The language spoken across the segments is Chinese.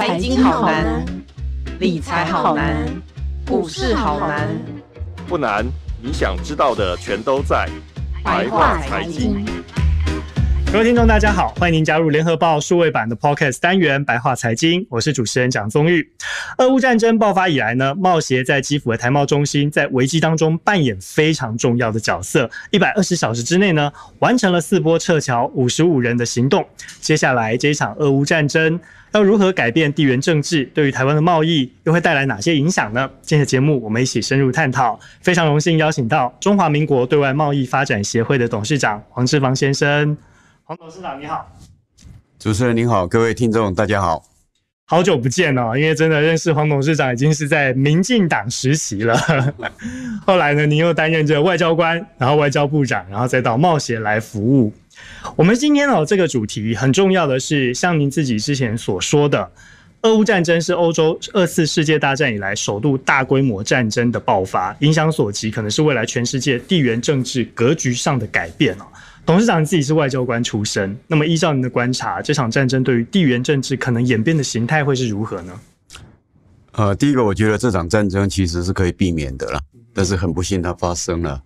财经好难，理财好难，股市好难，不难，你想知道的全都在白话财经。各位听众，大家好，欢迎您加入联合报数位版的 Podcast 单元《白话财经》，我是主持人蒋宗玉。俄乌战争爆发以来呢，贸协在基辅的台贸中心在危机当中扮演非常重要的角色。一百二十小时之内呢，完成了四波撤侨，五十五人的行动。接下来这一场俄乌战争。那如何改变地缘政治？对于台湾的贸易又会带来哪些影响呢？今天的节目我们一起深入探讨。非常荣幸邀请到中华民国对外贸易发展协会的董事长黄志芳先生。黄董事长，你好。主持人您好，各位听众大家好。好久不见哦，因为真的认识黄董事长已经是在民进党实习了，后来呢，您又担任着外交官，然后外交部长，然后再到贸协来服务。我们今天哦，这个主题很重要的是，像您自己之前所说的，俄乌战争是欧洲二次世界大战以来首度大规模战争的爆发，影响所及，可能是未来全世界地缘政治格局上的改变哦。董事长自己是外交官出身，那么依照您的观察，这场战争对于地缘政治可能演变的形态会是如何呢？呃，第一个，我觉得这场战争其实是可以避免的了，但是很不幸，它发生了。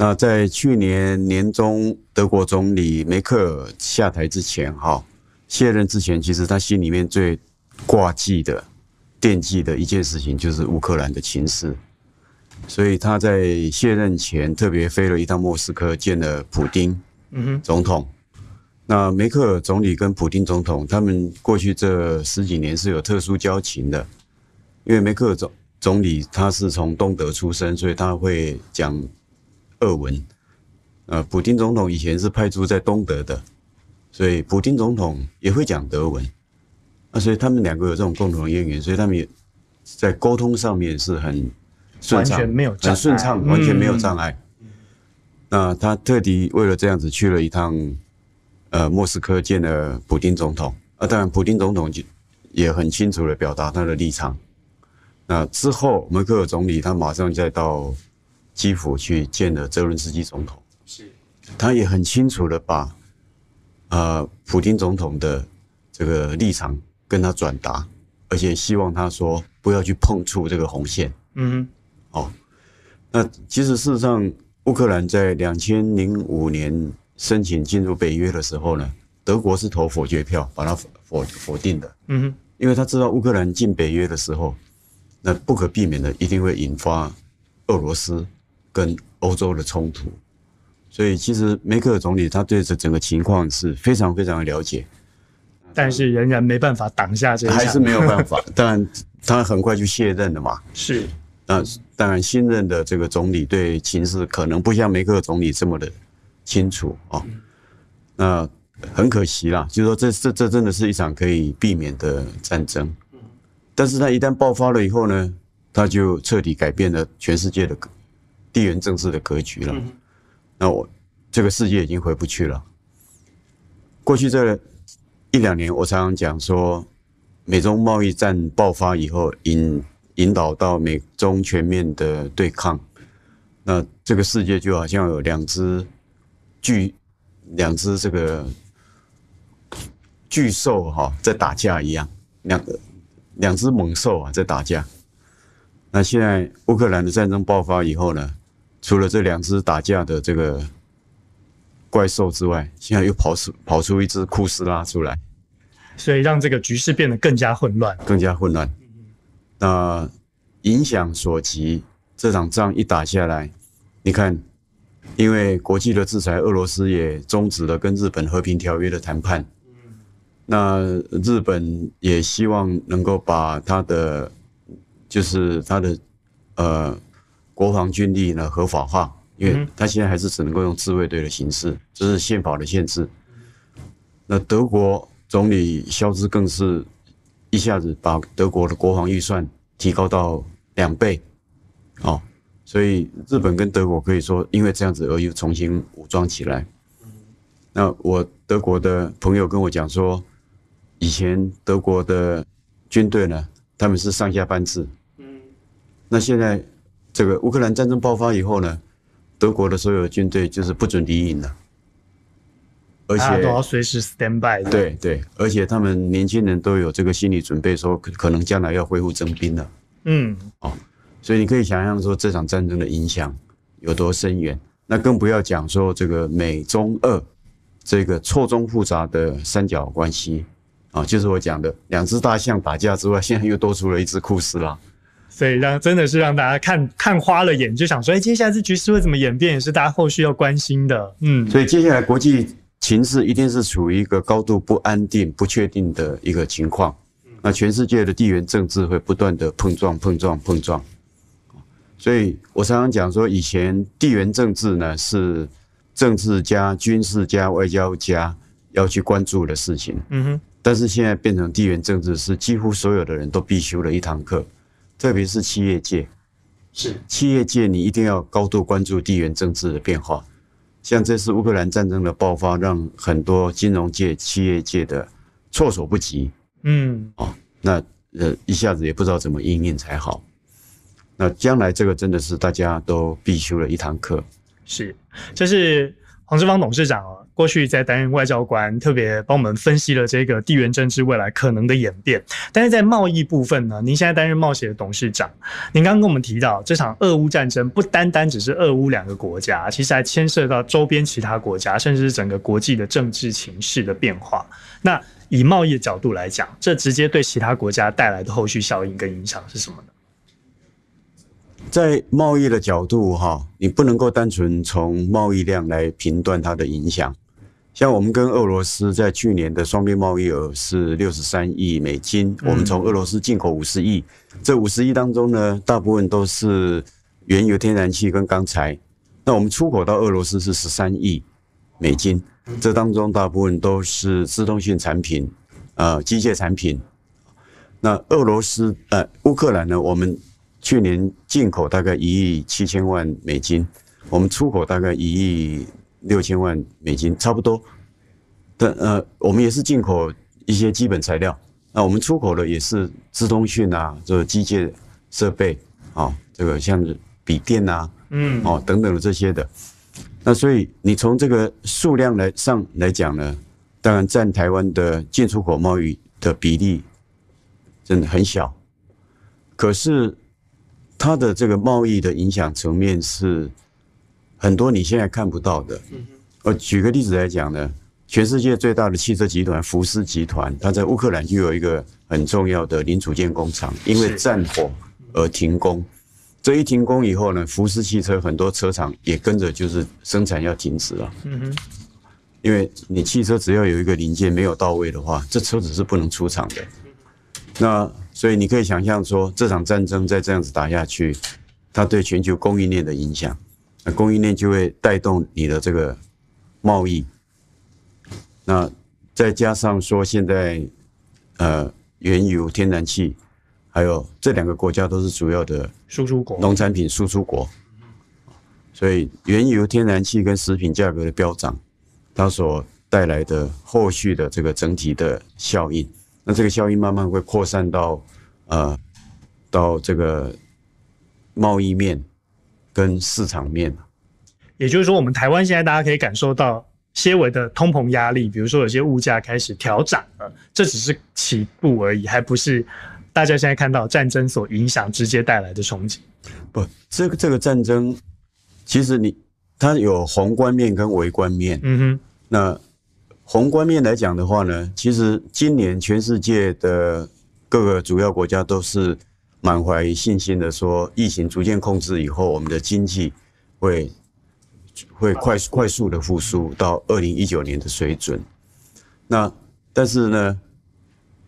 那在去年年中，德国总理梅克尔下台之前，哈卸任之前，其实他心里面最挂记的、惦记的一件事情，就是乌克兰的情势。所以他在卸任前特别飞了一趟莫斯科，见了普丁总统。那梅克尔总理跟普丁总统，他们过去这十几年是有特殊交情的，因为梅克尔总总理他是从东德出生，所以他会讲。俄文，呃，普京总统以前是派驻在东德的，所以普京总统也会讲德文，啊，所以他们两个有这种共同渊源，所以他们在沟通上面是很顺畅，很顺畅，完全没有障碍。那他特地为了这样子去了一趟，呃，莫斯科见了普京总统，啊，当然普京总统就也很清楚的表达他的立场。那之后，梅克尔总理他马上再到。基辅去见了泽伦斯基总统，是，他也很清楚的把，呃，普京总统的这个立场跟他转达，而且希望他说不要去碰触这个红线。嗯，哦，那其实事实上，乌克兰在两千零五年申请进入北约的时候呢，德国是投否决票，把它否否定的。嗯哼，因为他知道乌克兰进北约的时候，那不可避免的一定会引发俄罗斯。跟欧洲的冲突，所以其实梅克尔总理他对这整个情况是非常非常的了解，但是仍然没办法挡下这，还是没有办法。当然，他很快就卸任了嘛。是，那当然新任的这个总理对情势可能不像梅克尔总理这么的清楚啊。那很可惜啦，就是说这这这真的是一场可以避免的战争。但是他一旦爆发了以后呢，他就彻底改变了全世界的。地缘政治的格局了，那我这个世界已经回不去了。过去这一两年，我常常讲说，美中贸易战爆发以后，引引导到美中全面的对抗。那这个世界就好像有两只巨、两只这个巨兽哈，在打架一样，两个两只猛兽啊，在打架。那现在乌克兰的战争爆发以后呢？除了这两只打架的这个怪兽之外，现在又跑出跑出一只库斯拉出来，所以让这个局势变得更加混乱，更加混乱。那影响所及，这场仗一打下来，你看，因为国际的制裁，俄罗斯也终止了跟日本和平条约的谈判。那日本也希望能够把他的，就是他的，呃。国防军力呢合法化，因为他现在还是只能够用自卫队的形式，这是宪法的限制。那德国总理肖兹更是一下子把德国的国防预算提高到两倍，哦，所以日本跟德国可以说因为这样子而又重新武装起来。那我德国的朋友跟我讲说，以前德国的军队呢，他们是上下班制，嗯，那现在。这个乌克兰战争爆发以后呢，德国的所有军队就是不准离营的，而且都要随时 stand by。对对，而且他们年轻人都有这个心理准备，说可可能将来要恢复征兵了。嗯，哦，所以你可以想象说这场战争的影响有多深远。那更不要讲说这个美中俄这个错综复杂的三角关系啊，就是我讲的两只大象打架之外，现在又多出了一只库斯拉。所以让真的是让大家看看花了眼，就想说，哎，接下来这局势会怎么演变？也是大家后续要关心的。嗯，所以接下来国际形势一定是处于一个高度不安定、不确定的一个情况。那全世界的地缘政治会不断的碰撞、碰撞、碰撞。所以我常常讲说，以前地缘政治呢是政治家、军事家、外交家要去关注的事情。嗯哼，但是现在变成地缘政治是几乎所有的人都必修的一堂课。特别是企业界，是企业界，你一定要高度关注地缘政治的变化。像这次乌克兰战争的爆发，让很多金融界、企业界的措手不及。嗯，哦，那呃，一下子也不知道怎么应应才好。那将来这个真的是大家都必修的一堂课。是，这是黄志芳董事长哦。过去在担任外交官，特别帮我们分析了这个地缘政治未来可能的演变。但是在贸易部分呢，您现在担任茂协的董事长。您刚刚跟我们提到，这场俄乌战争不单单只是俄乌两个国家，其实还牵涉到周边其他国家，甚至是整个国际的政治情势的变化。那以贸易的角度来讲，这直接对其他国家带来的后续效应跟影响是什么呢？在贸易的角度，哈，你不能够单纯从贸易量来评断它的影响。像我们跟俄罗斯在去年的双边贸易额是六十三亿美金，我们从俄罗斯进口五十亿，这五十亿当中呢，大部分都是原油、天然气跟钢材。那我们出口到俄罗斯是十三亿美金，这当中大部分都是自动性产品，呃，机械产品。那俄罗斯呃，乌克兰呢，我们去年进口大概一亿七千万美金，我们出口大概一亿。六千万美金，差不多。但呃，我们也是进口一些基本材料。那我们出口的也是资通讯啊，个机械设备啊，这个像笔电啊，嗯，哦等等的这些的。那所以你从这个数量来上来讲呢，当然占台湾的进出口贸易的比例真的很小。可是它的这个贸易的影响层面是。很多你现在看不到的，我举个例子来讲呢，全世界最大的汽车集团福斯集团，它在乌克兰就有一个很重要的零组件工厂，因为战火而停工。这一停工以后呢，福斯汽车很多车厂也跟着就是生产要停止了。嗯哼，因为你汽车只要有一个零件没有到位的话，这车子是不能出厂的。那所以你可以想象说，这场战争再这样子打下去，它对全球供应链的影响。那供应链就会带动你的这个贸易，那再加上说现在，呃，原油、天然气，还有这两个国家都是主要的输出国，农产品输出国，所以原油、天然气跟食品价格的飙涨，它所带来的后续的这个整体的效应，那这个效应慢慢会扩散到，呃，到这个贸易面。跟市场面也就是说，我们台湾现在大家可以感受到些微的通膨压力，比如说有些物价开始调涨了，这只是起步而已，还不是大家现在看到战争所影响直接带来的冲击。不，这个这个战争，其实你它有宏观面跟微观面。嗯哼，那宏观面来讲的话呢，其实今年全世界的各个主要国家都是。满怀信心的说，疫情逐渐控制以后，我们的经济会会快快速的复苏到二零一九年的水准。那但是呢，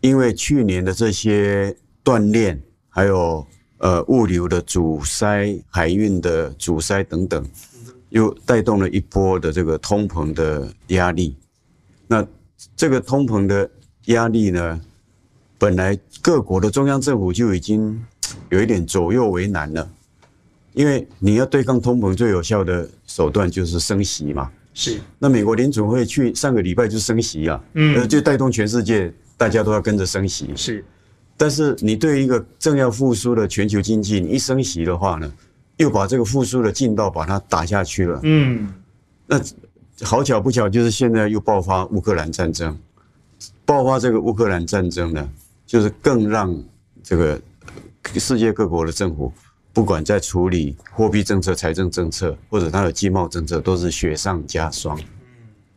因为去年的这些锻炼，还有呃物流的阻塞、海运的阻塞等等，又带动了一波的这个通膨的压力。那这个通膨的压力呢？本来各国的中央政府就已经 有一点左右为难了，因为你要对抗通膨最有效的手段就是升息嘛。是。那美国联储会去上个礼拜就升息了，嗯，就带动全世界大家都要跟着升息。是。但是你对一个正要复苏的全球经济，你一升息的话呢，又把这个复苏的劲道把它打下去了。嗯。那好巧不巧，就是现在又爆发乌克兰战争，爆发这个乌克兰战争呢。就是更让这个世界各国的政府，不管在处理货币政策、财政政策，或者它的经贸政策，都是雪上加霜。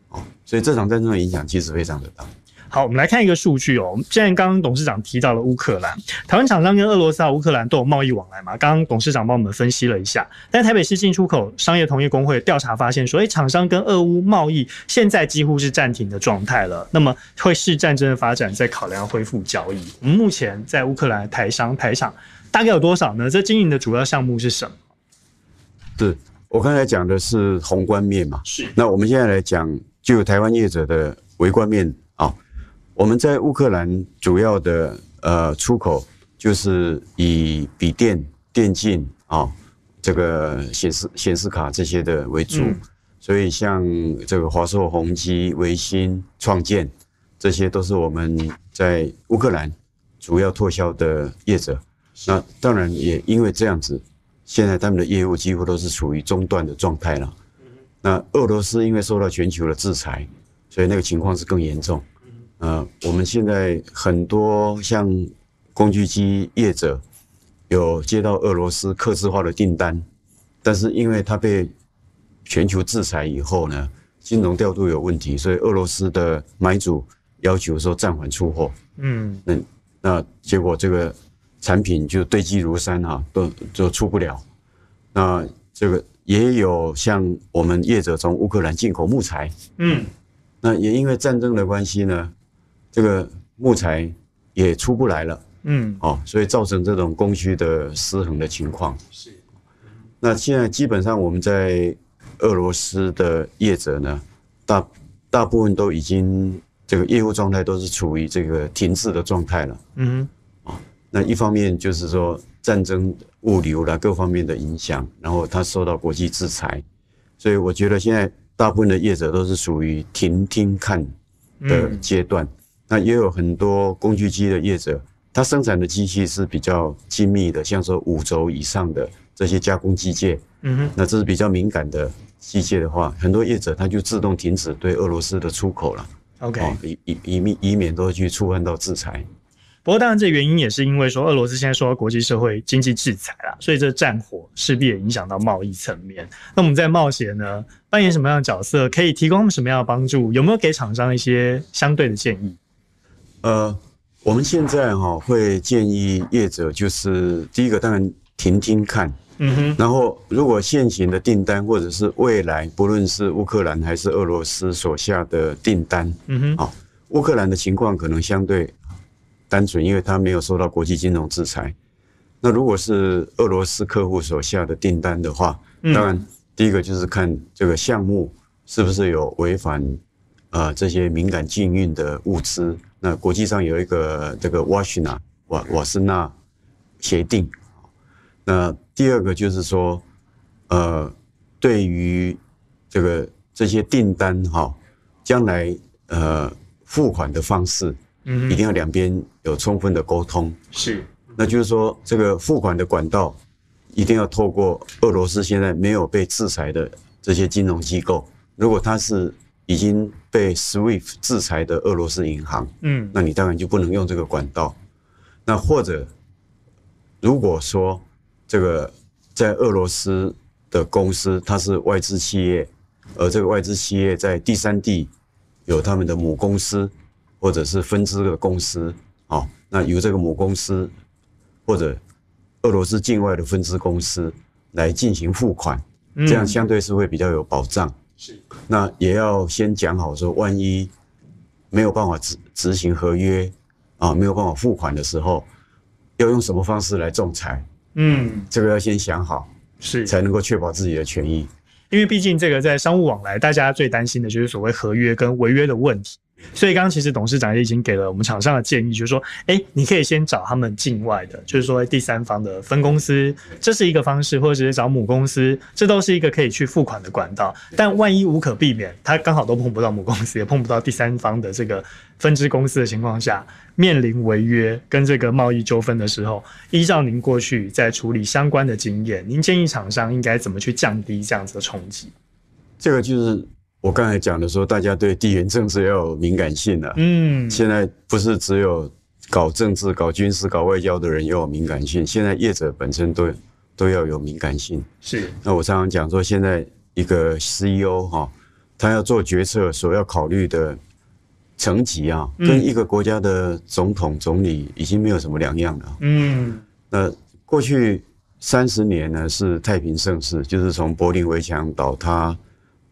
哦，所以这场战争的影响其实非常的大。好，我们来看一个数据哦。既然刚刚董事长提到了乌克兰，台湾厂商跟俄罗斯、乌克兰都有贸易往来嘛。刚刚董事长帮我们分析了一下，但台北市进出口商业同业工会调查发现，所以厂商跟俄乌贸易现在几乎是暂停的状态了。那么会视战争的发展，在考量恢复交易。我们目前在乌克兰台商、台厂大概有多少呢？这经营的主要项目是什么？对我刚才讲的是宏观面嘛，是。那我们现在来讲，就台湾业者的微观面。我们在乌克兰主要的呃出口就是以笔电、电竞啊，这个显示显示卡这些的为主，所以像这个华硕、宏基、维新、创建，这些都是我们在乌克兰主要拓销的业者。那当然也因为这样子，现在他们的业务几乎都是处于中断的状态了。那俄罗斯因为受到全球的制裁，所以那个情况是更严重。呃，我们现在很多像工具机业者有接到俄罗斯客制化的订单，但是因为他被全球制裁以后呢，金融调度有问题，所以俄罗斯的买主要求说暂缓出货。嗯，那那结果这个产品就堆积如山哈，都就出不了。那这个也有像我们业者从乌克兰进口木材，嗯，那也因为战争的关系呢。这个木材也出不来了，嗯，哦，所以造成这种供需的失衡的情况。是，那现在基本上我们在俄罗斯的业者呢，大大部分都已经这个业务状态都是处于这个停滞的状态了。嗯，啊，那一方面就是说战争、物流啦各方面的影响，然后它受到国际制裁，所以我觉得现在大部分的业者都是属于停听看的阶段。那也有很多工具机的业者，他生产的机器是比较精密的，像说五轴以上的这些加工机械，嗯哼，那这是比较敏感的机械的话，很多业者他就自动停止对俄罗斯的出口了。OK，以以以免以免都去触犯到制裁。不过当然这原因也是因为说俄罗斯现在受到国际社会经济制裁了，所以这战火势必也影响到贸易层面。那我们在冒险呢，扮演什么样的角色？可以提供什么样的帮助？有没有给厂商一些相对的建议？呃，我们现在哈会建议业者，就是第一个当然停停看，嗯哼，然后如果现行的订单或者是未来，不论是乌克兰还是俄罗斯所下的订单，嗯哼，哦，乌克兰的情况可能相对单纯，因为他没有受到国际金融制裁。那如果是俄罗斯客户所下的订单的话，当然第一个就是看这个项目是不是有违反。呃，这些敏感禁运的物资，那国际上有一个这个瓦什纳瓦瓦斯纳协定。那第二个就是说，呃，对于这个这些订单哈，将来呃付款的方式，嗯，一定要两边有充分的沟通。是，那就是说，这个付款的管道一定要透过俄罗斯现在没有被制裁的这些金融机构。如果它是已经被 SWIFT 制裁的俄罗斯银行，嗯，那你当然就不能用这个管道。那或者，如果说这个在俄罗斯的公司它是外资企业，而这个外资企业在第三地有他们的母公司或者是分支的公司，哦，那由这个母公司或者俄罗斯境外的分支公司来进行付款，这样相对是会比较有保障。那也要先讲好，说万一没有办法执执行合约啊，没有办法付款的时候，要用什么方式来仲裁？嗯，这个要先想好，是才能够确保自己的权益。因为毕竟这个在商务往来，大家最担心的就是所谓合约跟违约的问题。所以，刚刚其实董事长也已经给了我们厂商的建议，就是说，哎，你可以先找他们境外的，就是说第三方的分公司，这是一个方式，或者直接找母公司，这都是一个可以去付款的管道。但万一无可避免，他刚好都碰不到母公司，也碰不到第三方的这个分支公司的情况下，面临违约跟这个贸易纠纷的时候，依照您过去在处理相关的经验，您建议厂商应该怎么去降低这样子的冲击？这个就是。我刚才讲的说，大家对地缘政治要有敏感性了。嗯，现在不是只有搞政治、搞军事、搞外交的人要有敏感性，现在业者本身都都要有敏感性。是。那我常常讲说，现在一个 CEO 哈，他要做决策所要考虑的层级啊，跟一个国家的总统、总理已经没有什么两样了。嗯。那过去三十年呢，是太平盛世，就是从柏林围墙倒塌。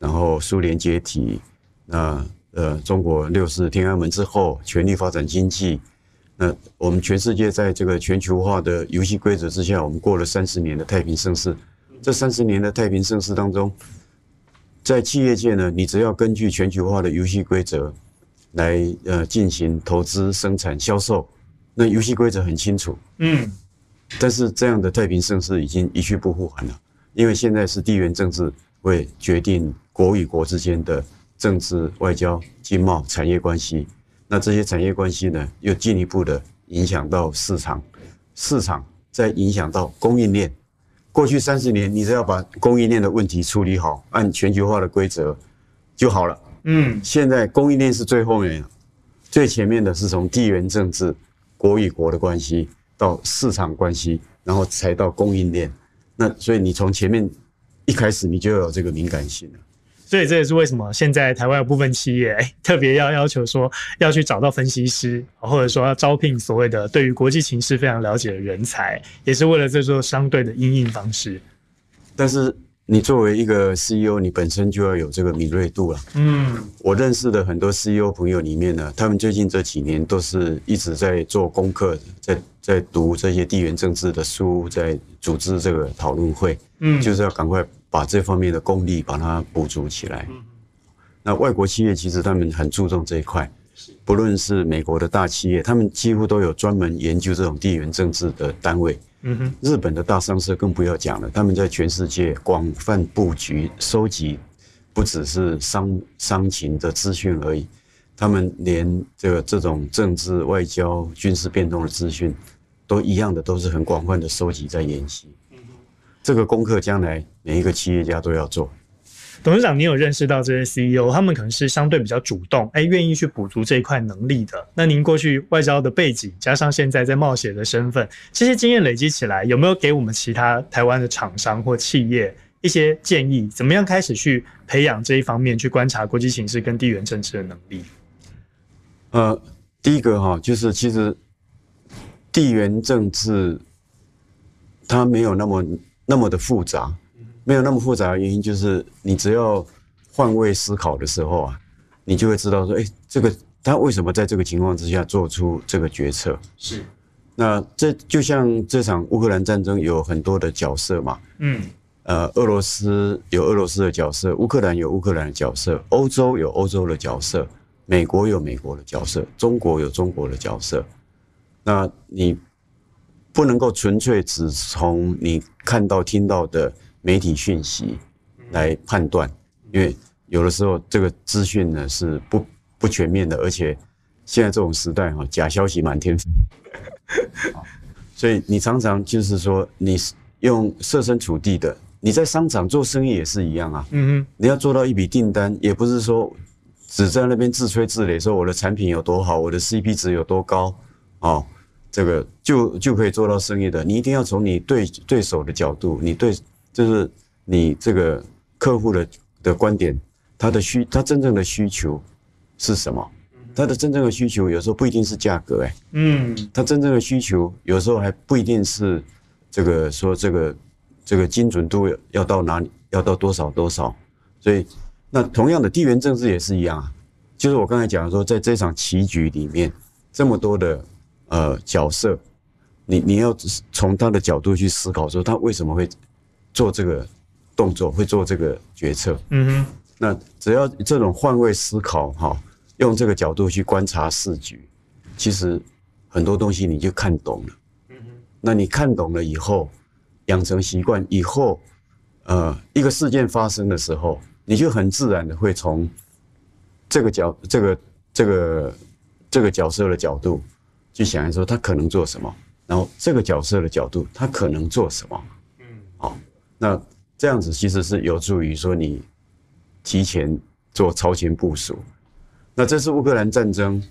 然后苏联解体，那呃，中国六四天安门之后，全力发展经济。那我们全世界在这个全球化的游戏规则之下，我们过了三十年的太平盛世。这三十年的太平盛世当中，在企业界呢，你只要根据全球化的游戏规则来呃进行投资、生产、销售，那游戏规则很清楚。嗯。但是这样的太平盛世已经一去不复返了，因为现在是地缘政治。会决定国与国之间的政治、外交、经贸、产业关系。那这些产业关系呢，又进一步的影响到市场，市场再影响到供应链。过去三十年，你只要把供应链的问题处理好，按全球化的规则就好了。嗯，现在供应链是最后面，最前面的是从地缘政治、国与国的关系到市场关系，然后才到供应链。那所以你从前面。一开始你就有这个敏感性了，所以这也是为什么现在台湾有部分企业 特别要要求说要去找到分析师，或者说要招聘所谓的对于国际情势非常了解的人才，也是为了这做相对的应应方式。但是。你作为一个 CEO，你本身就要有这个敏锐度了。嗯，我认识的很多 CEO 朋友里面呢，他们最近这几年都是一直在做功课，在在读这些地缘政治的书，在组织这个讨论会。嗯，就是要赶快把这方面的功力把它补足起来。那外国企业其实他们很注重这一块，不论是美国的大企业，他们几乎都有专门研究这种地缘政治的单位。嗯哼，日本的大商社更不要讲了，他们在全世界广泛布局，收集不只是商商情的资讯而已，他们连这个这种政治、外交、军事变动的资讯，都一样的都是很广泛的收集在研习。这个功课将来每一个企业家都要做。董事长，您有认识到这些 CEO，他们可能是相对比较主动，哎，愿意去补足这一块能力的。那您过去外交的背景，加上现在在冒险的身份，这些经验累积起来，有没有给我们其他台湾的厂商或企业一些建议，怎么样开始去培养这一方面，去观察国际形势跟地缘政治的能力？呃，第一个哈，就是其实地缘政治它没有那么那么的复杂。没有那么复杂的原因，就是你只要换位思考的时候啊，你就会知道说，哎，这个他为什么在这个情况之下做出这个决策？是，那这就像这场乌克兰战争有很多的角色嘛，嗯，呃，俄罗斯有俄罗斯的角色，乌克兰有乌克兰的角色，欧洲有欧洲的角色，美国有美国的角色，中国有中国的角色，那你不能够纯粹只从你看到听到的。媒体讯息来判断，因为有的时候这个资讯呢是不不全面的，而且现在这种时代哈，假消息满天飞，所以你常常就是说，你用设身处地的，你在商场做生意也是一样啊，嗯你要做到一笔订单，也不是说只在那边自吹自擂，说我的产品有多好，我的 CP 值有多高，哦，这个就就可以做到生意的，你一定要从你对对手的角度，你对。就是你这个客户的的观点，他的需他真正的需求是什么？他的真正的需求有时候不一定是价格，哎，嗯，他真正的需求有时候还不一定是这个说这个这个精准度要到哪里，要到多少多少。所以，那同样的地缘政治也是一样啊，就是我刚才讲说，在这场棋局里面，这么多的呃角色，你你要从他的角度去思考，说他为什么会。做这个动作会做这个决策，嗯哼，那只要这种换位思考哈，用这个角度去观察事局，其实很多东西你就看懂了，嗯哼，那你看懂了以后，养成习惯以后，呃，一个事件发生的时候，你就很自然的会从这个角这个这个这个角色的角度去想一说他可能做什么，然后这个角色的角度他可能做什么。那这样子其实是有助于说你提前做超前部署。那这次乌克兰战争，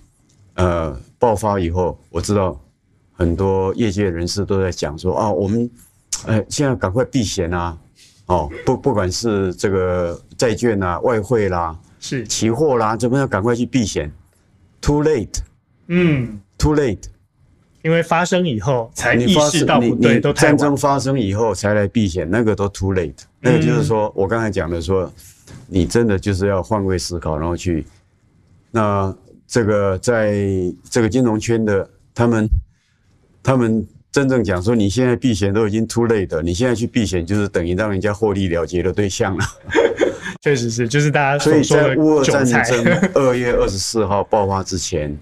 呃，爆发以后，我知道很多业界人士都在讲说啊，我们，呃现在赶快避险啊，哦，不，不管是这个债券啦、外汇啦、是期货啦，怎么样，赶快去避险？Too late，嗯，Too late。因为发生以后才意识到不对，战争发生以后才来避险，那个都 too late。那个就是说我刚才讲的，说你真的就是要换位思考，然后去那这个在这个金融圈的他们，他们真正讲说，你现在避险都已经 too late，你现在去避险就是等于让人家获利了结的对象了。确实是，就是大家所以在乌尔战争 二月二十四号爆发之前，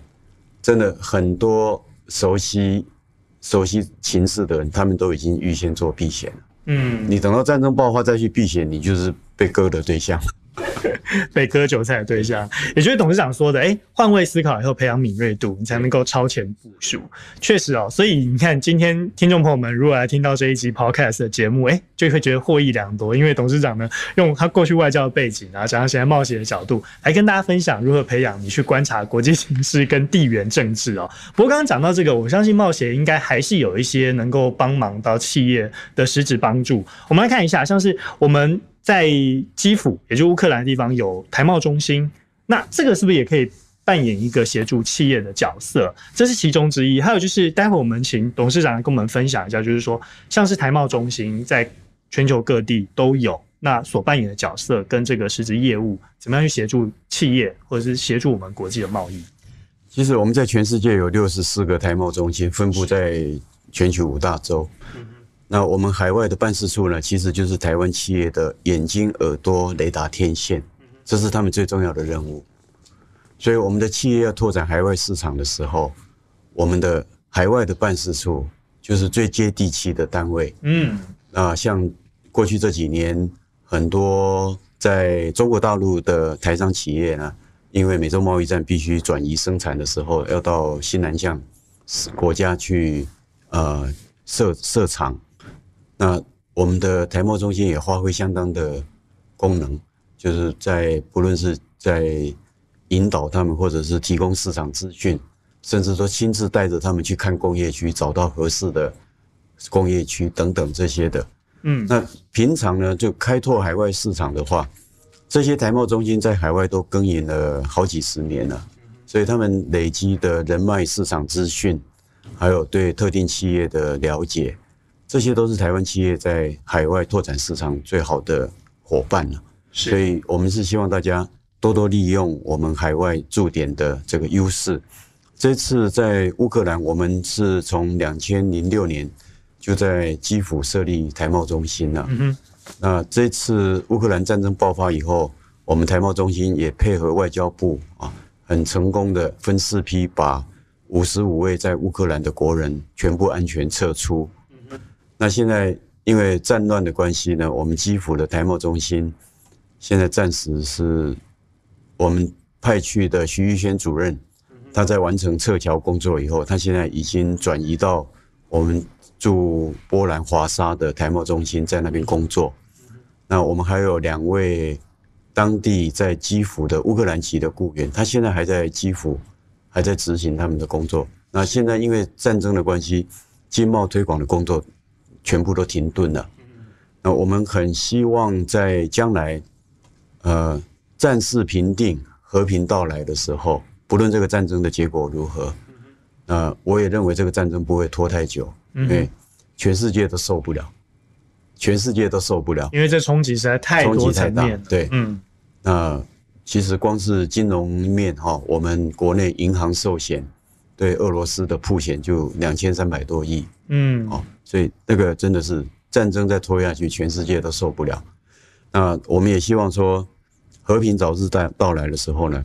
真的很多。熟悉熟悉情势的人，他们都已经预先做避险了。嗯，你等到战争爆发再去避险，你就是被割的对象。被割韭菜的对象，也就是董事长说的，哎，换位思考以后培养敏锐度，你才能够超前部署。确实哦，所以你看，今天听众朋友们如果来听到这一集 podcast 的节目，哎，就会觉得获益良多，因为董事长呢用他过去外交的背景啊，加上现在冒险的角度，来跟大家分享如何培养你去观察国际形势跟地缘政治哦。不过刚刚讲到这个，我相信冒险应该还是有一些能够帮忙到企业的实质帮助。我们来看一下，像是我们。在基辅，也就乌克兰的地方有台贸中心，那这个是不是也可以扮演一个协助企业的角色？这是其中之一。还有就是，待会我们请董事长跟我们分享一下，就是说，像是台贸中心在全球各地都有，那所扮演的角色跟这个实质业务，怎么样去协助企业，或者是协助我们国际的贸易？其实我们在全世界有六十四个台贸中心，分布在全球五大洲。那我们海外的办事处呢，其实就是台湾企业的眼睛、耳朵、雷达天线，这是他们最重要的任务。所以，我们的企业要拓展海外市场的时候，我们的海外的办事处就是最接地气的单位。嗯，啊，像过去这几年，很多在中国大陆的台商企业呢，因为美洲贸易战必须转移生产的时候，要到新南向国家去呃设设厂。那我们的台贸中心也发挥相当的功能，就是在不论是在引导他们，或者是提供市场资讯，甚至说亲自带着他们去看工业区，找到合适的工业区等等这些的。嗯，那平常呢，就开拓海外市场的话，这些台贸中心在海外都耕耘了好几十年了，所以他们累积的人脉、市场资讯，还有对特定企业的了解。这些都是台湾企业在海外拓展市场最好的伙伴了，所以我们是希望大家多多利用我们海外驻点的这个优势。这次在乌克兰，我们是从两千零六年就在基辅设立台贸中心了。嗯那这次乌克兰战争爆发以后，我们台贸中心也配合外交部啊，很成功的分四批把五十五位在乌克兰的国人全部安全撤出。那现在因为战乱的关系呢，我们基辅的台贸中心现在暂时是我们派去的徐玉轩主任，他在完成撤侨工作以后，他现在已经转移到我们驻波兰华沙的台贸中心，在那边工作。那我们还有两位当地在基辅的乌克兰籍的雇员，他现在还在基辅，还在执行他们的工作。那现在因为战争的关系，经贸推广的工作。全部都停顿了。那我们很希望在将来，呃，战事平定、和平到来的时候，不论这个战争的结果如何，那我也认为这个战争不会拖太久，因为全世界都受不了，全世界都受不了。因为这冲击实在太大，冲击太大。对，嗯，那其实光是金融面哈，我们国内银行、寿险对俄罗斯的铺险就两千三百多亿。嗯，哦。所以那个真的是战争再拖下去，全世界都受不了。那我们也希望说，和平早日到到来的时候呢，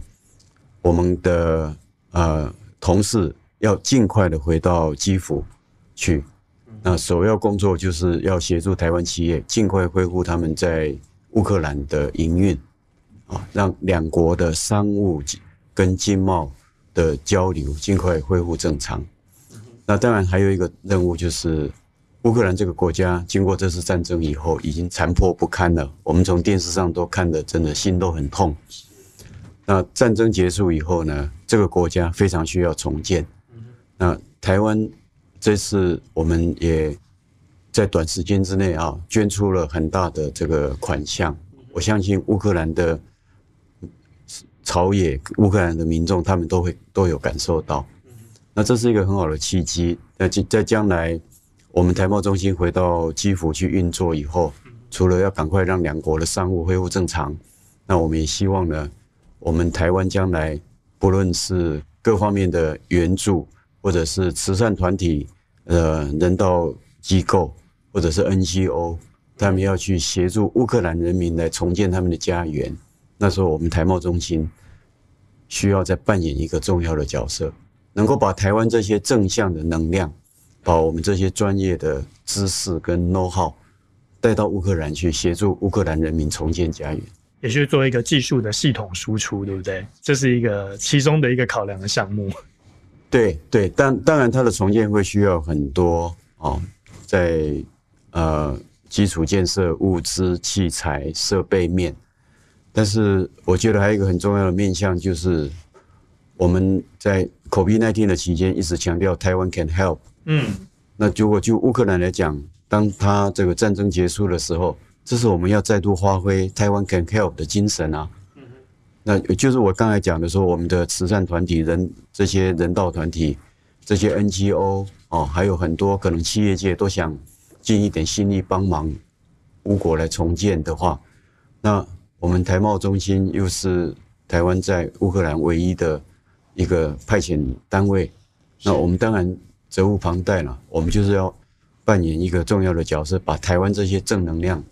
我们的呃同事要尽快的回到基辅去。那首要工作就是要协助台湾企业尽快恢复他们在乌克兰的营运，啊，让两国的商务跟经贸的交流尽快恢复正常。那当然还有一个任务就是。乌克兰这个国家经过这次战争以后，已经残破不堪了。我们从电视上都看的，真的心都很痛。那战争结束以后呢？这个国家非常需要重建。那台湾这次我们也在短时间之内啊，捐出了很大的这个款项。我相信乌克兰的朝野、乌克兰的民众，他们都会都有感受到。那这是一个很好的契机。那在将来。我们台贸中心回到基辅去运作以后，除了要赶快让两国的商务恢复正常，那我们也希望呢，我们台湾将来不论是各方面的援助，或者是慈善团体、呃人道机构或者是 NGO，他们要去协助乌克兰人民来重建他们的家园，那时候我们台贸中心需要再扮演一个重要的角色，能够把台湾这些正向的能量。把我们这些专业的知识跟 know how 带到乌克兰去，协助乌克兰人民重建家园，也是做一个技术的系统输出，对不对？这是一个其中的一个考量的项目。对对，当当然，它的重建会需要很多哦，在呃基础建设、物资、器材、设备面，但是我觉得还有一个很重要的面向，就是我们在 COVID-19 的期间一直强调台湾 can help。嗯，那如果就乌克兰来讲，当他这个战争结束的时候，这是我们要再度发挥台湾 Can Help 的精神啊。嗯哼，那就是我刚才讲的说，我们的慈善团体人、这些人道团体、这些 NGO 哦，还有很多可能企业界都想尽一点心力帮忙乌国来重建的话，那我们台贸中心又是台湾在乌克兰唯一的，一个派遣单位，那我们当然。责无旁贷了，我们就是要扮演一个重要的角色，把台湾这些正能量，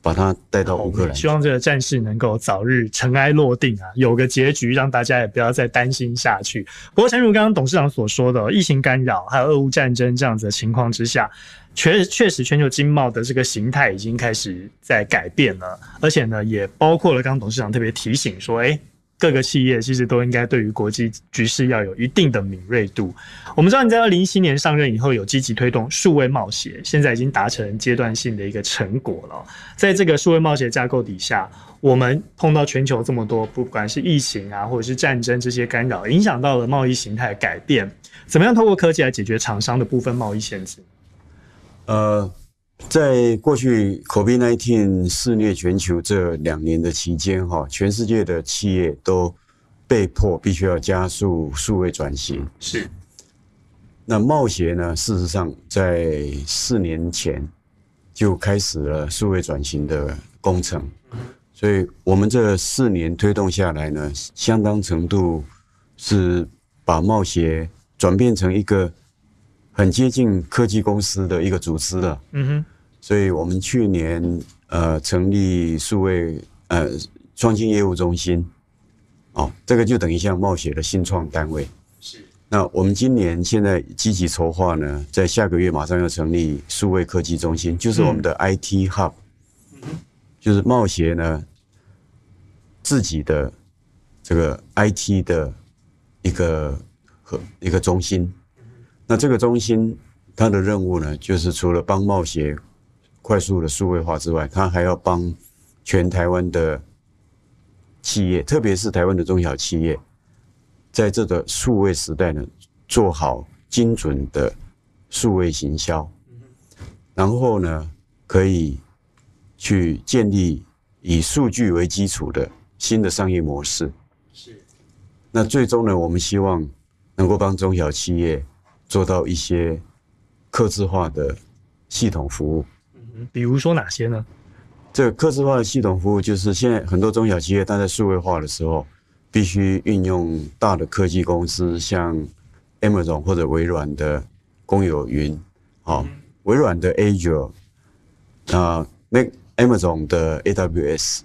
把它带到乌克兰。希望这个战事能够早日尘埃落定啊，有个结局，让大家也不要再担心下去。不过，正如刚刚董事长所说的，疫情干扰还有俄乌战争这样子的情况之下，确确实全球经贸的这个形态已经开始在改变了，而且呢，也包括了刚刚董事长特别提醒说，诶……各个企业其实都应该对于国际局势要有一定的敏锐度。我们知道你在二零一七年上任以后，有积极推动数位贸险，现在已经达成阶段性的一个成果了。在这个数位贸险架构底下，我们碰到全球这么多不管是疫情啊，或者是战争这些干扰，影响到了贸易形态改变，怎么样透过科技来解决厂商的部分贸易限制？呃。在过去 COVID nineteen 肆虐全球这两年的期间，哈，全世界的企业都被迫必须要加速数位转型。是。那贸协呢？事实上，在四年前就开始了数位转型的工程，所以我们这四年推动下来呢，相当程度是把贸协转变成一个。很接近科技公司的一个组织了，嗯哼，所以我们去年呃成立数位呃创新业务中心，哦，这个就等于像冒协的新创单位。是。那我们今年现在积极筹划呢，在下个月马上要成立数位科技中心，就是我们的 IT Hub，就是冒协呢自己的这个 IT 的一个和一个中心。那这个中心，它的任务呢，就是除了帮冒协快速的数位化之外，它还要帮全台湾的企业，特别是台湾的中小企业，在这个数位时代呢，做好精准的数位行销，然后呢，可以去建立以数据为基础的新的商业模式。是。那最终呢，我们希望能够帮中小企业。做到一些，定制化的系统服务，比如说哪些呢？这个定制化的系统服务就是现在很多中小企业，它在数位化的时候，必须运用大的科技公司，像 Amazon 或者微软的公有云，好，微软的 Azure，那那 Amazon 的 AWS，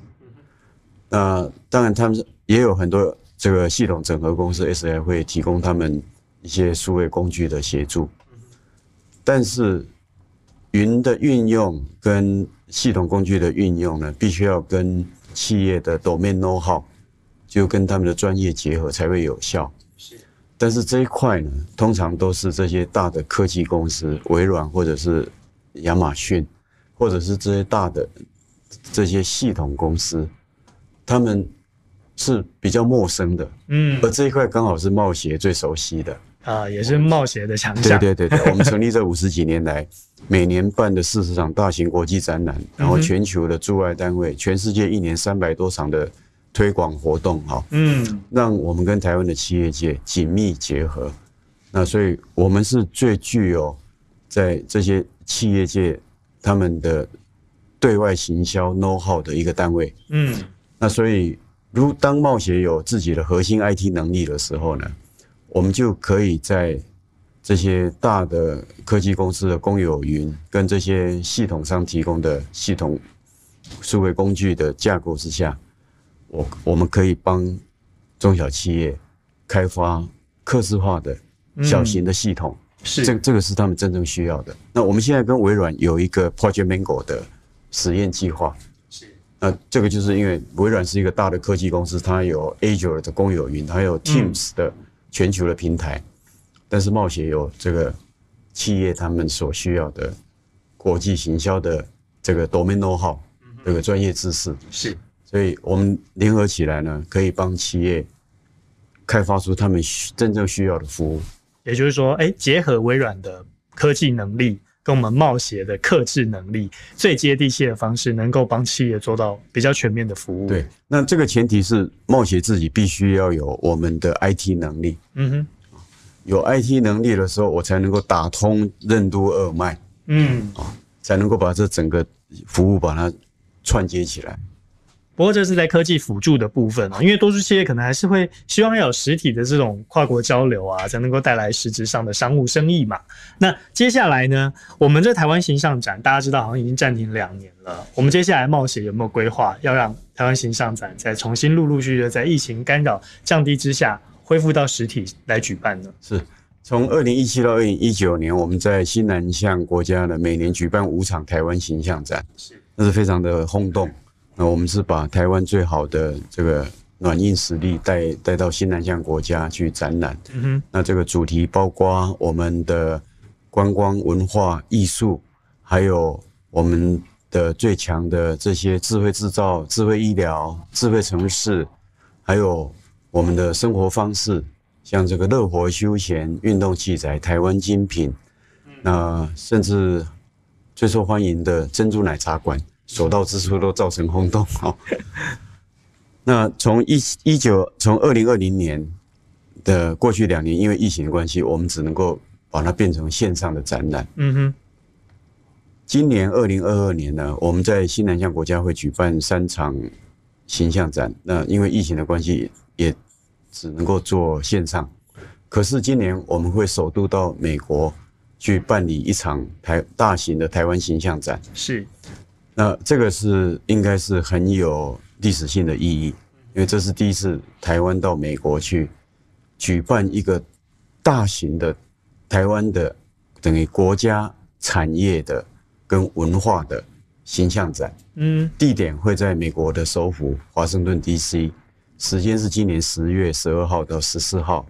那当然他们也有很多这个系统整合公司 SI 会提供他们。一些数位工具的协助，但是云的运用跟系统工具的运用呢，必须要跟企业的 domain know how，就跟他们的专业结合才会有效。是，但是这一块呢，通常都是这些大的科技公司，微软或者是亚马逊，或者是这些大的这些系统公司，他们是比较陌生的。嗯，而这一块刚好是贸协最熟悉的。啊，也是茂协的强项。对对对对，我们成立这五十几年来，每年办的四十场大型国际展览，然后全球的驻外单位，全世界一年三百多场的推广活动，哈，嗯，让我们跟台湾的企业界紧密结合。那所以我们是最具有在这些企业界他们的对外行销 know how 的一个单位。嗯，那所以如当冒协有自己的核心 IT 能力的时候呢？我们就可以在这些大的科技公司的公有云跟这些系统商提供的系统、数位工具的架构之下，我我们可以帮中小企业开发客制化的小型的系统，是，这这个是他们真正需要的。那我们现在跟微软有一个 Project Mingo 的实验计划，是那这个就是因为微软是一个大的科技公司，它有 Azure 的公有云，还有 Teams 的。全球的平台，但是冒险有这个企业他们所需要的国际行销的这个 domain know 号这个专业知识是，所以我们联合起来呢，可以帮企业开发出他们真正需要的服务。也就是说，哎，结合微软的科技能力。跟我们冒险的克制能力最接地气的方式，能够帮企业做到比较全面的服务。对，那这个前提是冒险自己必须要有我们的 IT 能力。嗯哼，有 IT 能力的时候，我才能够打通任督二脉。嗯，啊，才能够把这整个服务把它串接起来。不过这是在科技辅助的部分啊，因为多数企业可能还是会希望有实体的这种跨国交流啊，才能够带来实质上的商务生意嘛。那接下来呢，我们在台湾形象展，大家知道好像已经暂停两年了。我们接下来冒险有没有规划，要让台湾形象展再重新陆陆续续在疫情干扰降低之下，恢复到实体来举办呢？是从二零一七到二零一九年，我们在新南向国家呢，每年举办五场台湾形象展，是那是非常的轰动。那我们是把台湾最好的这个软硬实力带带到新南向国家去展览。那这个主题包括我们的观光、文化、艺术，还有我们的最强的这些智慧制造、智慧医疗、智慧城市，还有我们的生活方式，像这个乐活休闲、运动器材、台湾精品，那甚至最受欢迎的珍珠奶茶馆。所到之处都造成轰动哦。那从一一九从二零二零年的过去两年，因为疫情的关系，我们只能够把它变成线上的展览。嗯哼。今年二零二二年呢，我们在新南向国家会举办三场形象展。那因为疫情的关系，也只能够做线上。可是今年我们会首度到美国去办理一场台大型的台湾形象展。是。那这个是应该是很有历史性的意义，因为这是第一次台湾到美国去举办一个大型的台湾的等于国家产业的跟文化的形象展。嗯，地点会在美国的首府华盛顿 DC，时间是今年十月十二号到十四号，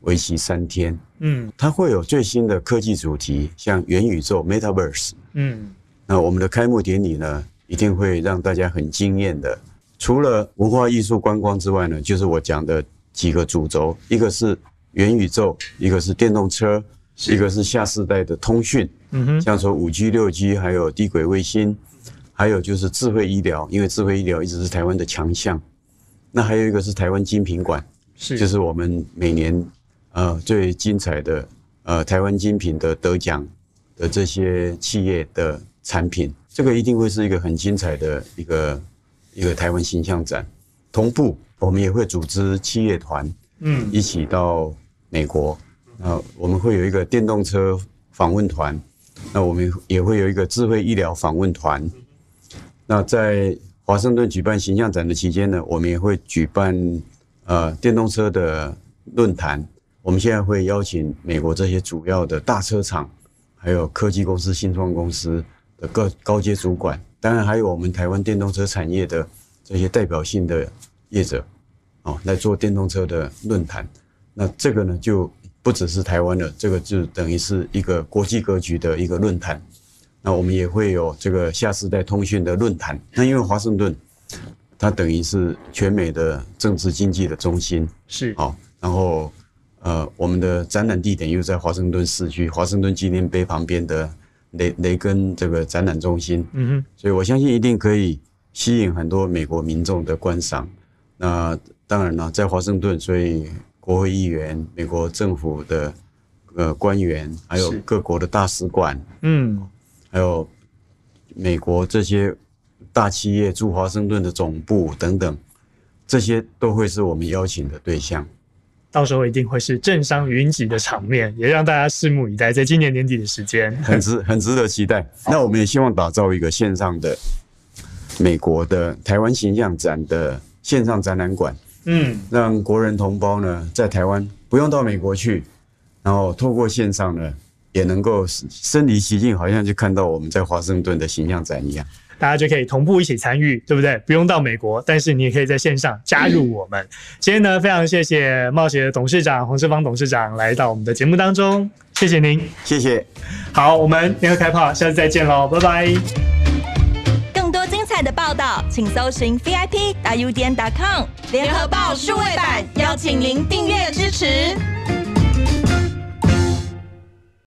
为期三天。嗯，它会有最新的科技主题，像元宇宙 （Metaverse）。嗯。那我们的开幕典礼呢，一定会让大家很惊艳的。除了文化艺术观光之外呢，就是我讲的几个主轴，一个是元宇宙，一个是电动车，一个是下世代的通讯，嗯哼，像说五 G、六 G，还有低轨卫星，还有就是智慧医疗，因为智慧医疗一直是台湾的强项。那还有一个是台湾精品馆，是，就是我们每年，呃，最精彩的，呃，台湾精品的得奖的这些企业的。产品这个一定会是一个很精彩的一个一个台湾形象展。同步，我们也会组织七业团，嗯，一起到美国。那我们会有一个电动车访问团，那我们也会有一个智慧医疗访问团。那在华盛顿举办形象展的期间呢，我们也会举办呃电动车的论坛。我们现在会邀请美国这些主要的大车厂，还有科技公司、新创公司。的各高阶主管，当然还有我们台湾电动车产业的这些代表性的业者，哦，来做电动车的论坛。那这个呢，就不只是台湾的，这个就等于是一个国际格局的一个论坛。那我们也会有这个下世代通讯的论坛。那因为华盛顿，它等于是全美的政治经济的中心，是哦。然后，呃，我们的展览地点又在华盛顿市区，华盛顿纪念碑旁边的。雷雷根这个展览中心，嗯哼，所以我相信一定可以吸引很多美国民众的观赏。那当然了，在华盛顿，所以国会议员、美国政府的呃官员，还有各国的大使馆，嗯，还有美国这些大企业驻华盛顿的总部等等，这些都会是我们邀请的对象。到时候一定会是政商云集的场面，也让大家拭目以待。在今年年底的时间，很值很值得期待。那我们也希望打造一个线上的美国的台湾形象展的线上展览馆，嗯，让国人同胞呢在台湾不用到美国去，然后透过线上呢也能够身临其境，好像就看到我们在华盛顿的形象展一样。大家就可以同步一起参与，对不对？不用到美国，但是你也可以在线上加入我们。今天呢，非常谢谢冒险的董事长洪志芳董事长来到我们的节目当中，谢谢您，谢谢。好，我们联合开炮，下次再见喽，拜拜。更多精彩的报道，请搜寻 VIP 大 u d .com 联合报数位版，邀请您订阅支持。